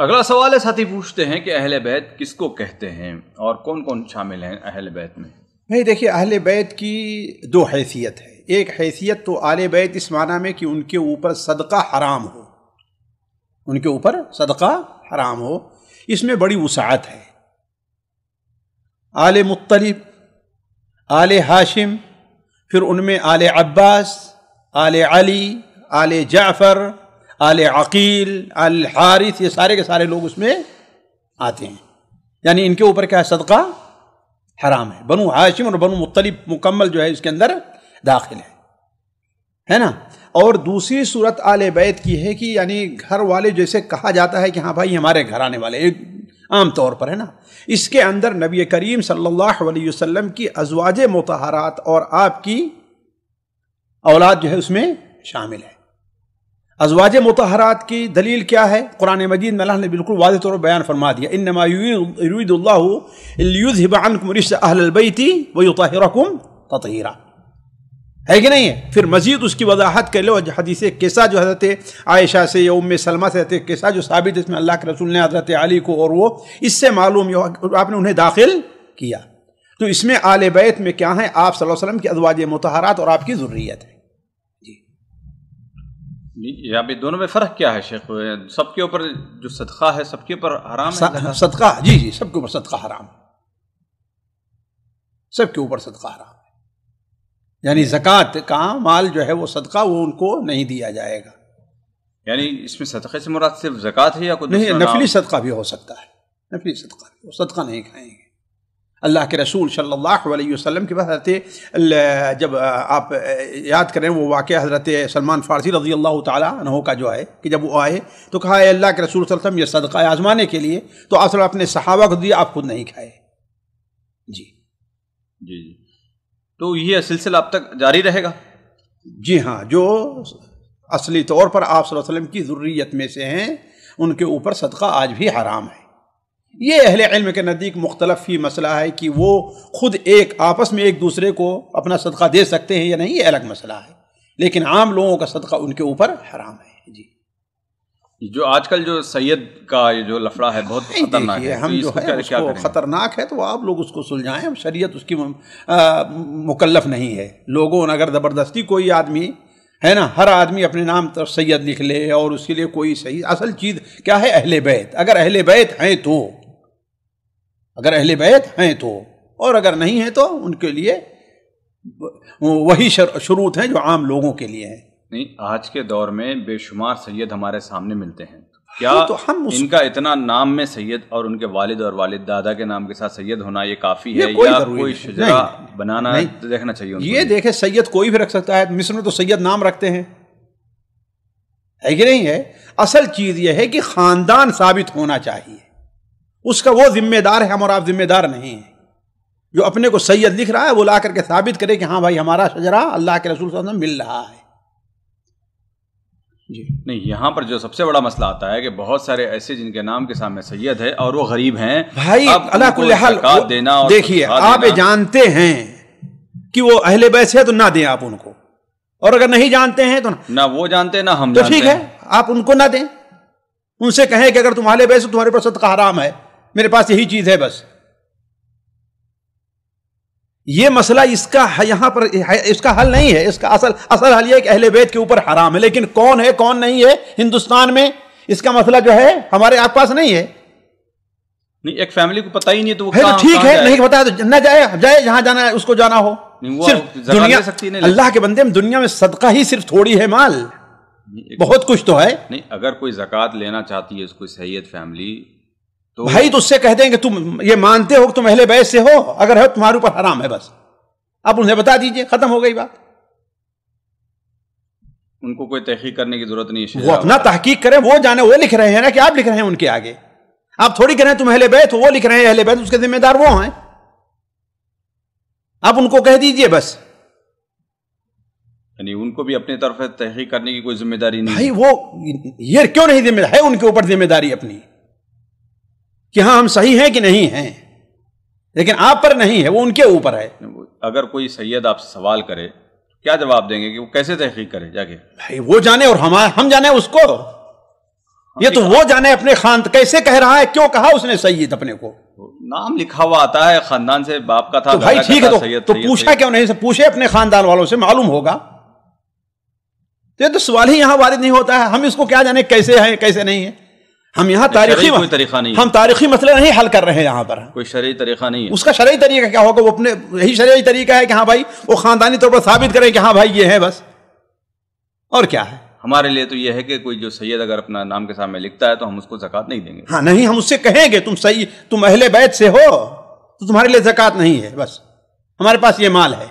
अगला सवाल है साथी पूछते हैं कि अहले बैत किसको कहते हैं और कौन कौन शामिल हैं अहले बैत में नहीं देखिए अहल बैत की दो हैसियत है एक हैसियत तो आले बैत इस माना में कि उनके ऊपर सदका हराम हो उनके ऊपर सदका हराम हो इसमें बड़ी वसात है आले मुख्तलिब आल हाशिम फिर उनमें आले अब्बास आले अली आले जाफ़र आल अकील अल हारिस ये सारे के सारे लोग उसमें आते हैं यानी इनके ऊपर क्या है सदका हराम है बनु हाशिम और बनु मुख्तलिफ मुकम्मल जो है इसके अंदर दाखिल है है ना और दूसरी सूरत आल बैत की है कि यानी घर वाले जैसे कहा जाता है कि हाँ भाई हमारे घर आने वाले एक आम तौर पर है ना इसके अंदर नबी करीम सल्लल्लाहु अलैहि वसल्लम की अजवाज मतहारात और आपकी औलाद जो है उसमें शामिल है अजवाज मतहरात की दलील क्या है कुरान मजीद में अल्लाह ने बिल्कुल वाज तौर पर बयान फरमा दिया इन नमायूदुल्लाबैती वयुतरकुम ततहरा है कि नहीं है फिर मजीद उसकी वजाहत कर लो हदीस कैसा जो हजरत आयशा से या उम सलमा से हजरत कैसा जो साबित इसमें अल्लाह के रसूल ने हजरत अली को और वो इससे मालूम आपने उन्हें दाखिल किया तो इसमें आल बैत में क्या है आप सल्लल्लाहु अलैहि वसल्लम की अजवाज मतहरात और आपकी ज़रूरीत है या भी दोनों में फ़र्क क्या है शेख सबके ऊपर जो सदका है सबके ऊपर हराम है सदका जी जी सबके ऊपर सदका हराम सबके ऊपर सदका हराम यानी जक़ात का माल जो है वो सदका वो उनको नहीं दिया जाएगा यानी इसमें सदक़े से मुराद सिर्फ ज़क़़त है या कुछ नहीं नफली सदका भी हो सकता है नफली सदका सदका नहीं खाएंगे अल्लाह के रसूल सल्लल्लाहु अलैहि वसल्लम के हजरत जब आप याद करें वो वाक़ हज़रत सलमान फ़ारसी रजी अल्लाह तहों का जो है कि जब वो आए तो कहा है अल्लाह के रसूल वसल्लम यह सदका आज़माने के लिए तो आप अपने सहाबा को दिया आप खुद नहीं खाए जी जी जी तो ये सिलसिला अब तक जारी रहेगा जी हाँ जो असली तौर पर आप वसल्लम की ज़रूरीत में से हैं उनके ऊपर सदका आज भी हराम है ये अहल इल्म के नज़दीक मुख्तलफ ही मसला है कि वो खुद एक आपस में एक दूसरे को अपना सदका दे सकते हैं या नहीं ये अलग मसला है लेकिन आम लोगों का सदका उनके ऊपर हराम है जी जो आजकल जो सैयद का ये जो लफड़ा है बहुत खतरनाक है तो हम जो है उसको खतरनाक है तो आप लोग उसको सुलझाएं शरीयत उसकी मुकल्लफ नहीं है लोगों ने अगर ज़बरदस्ती कोई आदमी है ना हर आदमी अपने नाम तरफ सैयद लिख ले और उसके लिए कोई सही असल चीज़ क्या है अहले बैत अगर अहले बैत हैं तो अगर अहले बैत हैं तो और अगर नहीं है तो उनके लिए वही शरूत हैं जो आम लोगों के लिए हैं नहीं आज के दौर में बेशुमार सैयद हमारे सामने मिलते हैं तो हाँ, क्या तो हम उस... इनका इतना नाम में सैयद और उनके वालिद और वालिद दादा के नाम के साथ सैयद होना ये काफी ये है कोई या कोई नहीं, बनाना नहीं। तो देखना चाहिए ये देखे सैयद कोई भी रख सकता है मिस्र में तो सैयद नाम रखते हैं है कि नहीं है असल चीज यह है कि खानदान साबित होना चाहिए उसका वो जिम्मेदार है हम और आप जिम्मेदार नहीं हैं जो अपने को सैयद लिख रहा है वो ला करके साबित करे कि हाँ भाई हमारा शजरा अल्लाह के रसूल मिल रहा है जी नहीं यहाँ पर जो सबसे बड़ा मसला आता है कि बहुत सारे ऐसे जिनके नाम के सामने सैयद है और वो गरीब हैं भाई अल्लाह देना देखिए आप जानते हैं कि वो अहले बैसे है तो ना दें आप उनको और अगर नहीं जानते हैं तो ना, वो जानते ना हम तो ठीक है आप उनको ना दें उनसे कहें कि अगर तुम अहले बैसे हो तुम्हारे पर सदका हराम है मेरे पास यही चीज है बस ये मसला इसका यहां पर इसका हल नहीं है इसका असल असल हल यह कि अहले बैत के ऊपर हराम है लेकिन कौन है कौन नहीं है हिंदुस्तान में इसका मसला जो है हमारे आप पास नहीं है नहीं एक फैमिली को पता ही नहीं तो है तो, तो ठीक है नहीं पता तो न जाए जाए जहां जाना है उसको जाना हो सिर्फ दुनिया सकती अल्लाह के बंदे में दुनिया में सदका ही सिर्फ थोड़ी है माल बहुत कुछ तो है नहीं अगर कोई जक़ात लेना चाहती है उसको सैयद फैमिली तो भाई तो उससे कह देंगे तुम ये मानते हो कि तुम अहले बैत से हो अगर है तुम्हारे ऊपर हराम है बस आप उन्हें बता दीजिए खत्म हो गई बात उनको कोई तहकीक करने की जरूरत नहीं वो अपना तहकीक करें वो जाने वो लिख रहे हैं ना कि आप लिख रहे हैं उनके आगे आप थोड़ी कह रहे हैं तुम अहले बैत हो वो लिख रहे हैं अहले बैत उसके जिम्मेदार वो हैं आप उनको कह दीजिए बस यानी उनको भी अपनी तरफ तहकीक करने की कोई जिम्मेदारी नहीं भाई वो ये क्यों नहीं जिम्मेदार है उनके ऊपर जिम्मेदारी अपनी कि हाँ हम सही हैं कि नहीं हैं लेकिन आप पर नहीं है वो उनके ऊपर है अगर कोई सैयद आपसे सवाल करे तो क्या जवाब देंगे कि वो कैसे तहकीक करे जाके भाई वो जाने और हम हम जाने उसको ये तो वो जाने अपने खान कैसे कह रहा है क्यों कहा उसने सैयद अपने को नाम लिखा हुआ आता है खानदान से बाप का था तो भाई ठीक है तो, सैयद, तो पूछा क्यों नहीं से पूछे अपने खानदान वालों से मालूम होगा तो ये तो सवाल ही यहां वारिद नहीं होता है हम इसको क्या जाने कैसे है कैसे नहीं है हम यहाँ तारीखी कोई तरीका नहीं हम तारीखी मसले नहीं हल कर रहे हैं यहाँ पर कोई शरीय तरीका नहीं है उसका शरीय तरीका क्या होगा वो अपने यही शरीय तरीका है कि हाँ भाई वो खानदानी तौर पर साबित करें कि हाँ भाई ये है बस और क्या है हमारे लिए तो यह है कि कोई जो सैयद अगर अपना नाम के सामने लिखता है तो हम उसको जक़ात नहीं देंगे हाँ नहीं हम उससे कहेंगे तुम सही तुम अहले बैत से हो तो तुम्हारे लिए जक़ात नहीं है बस हमारे पास ये माल है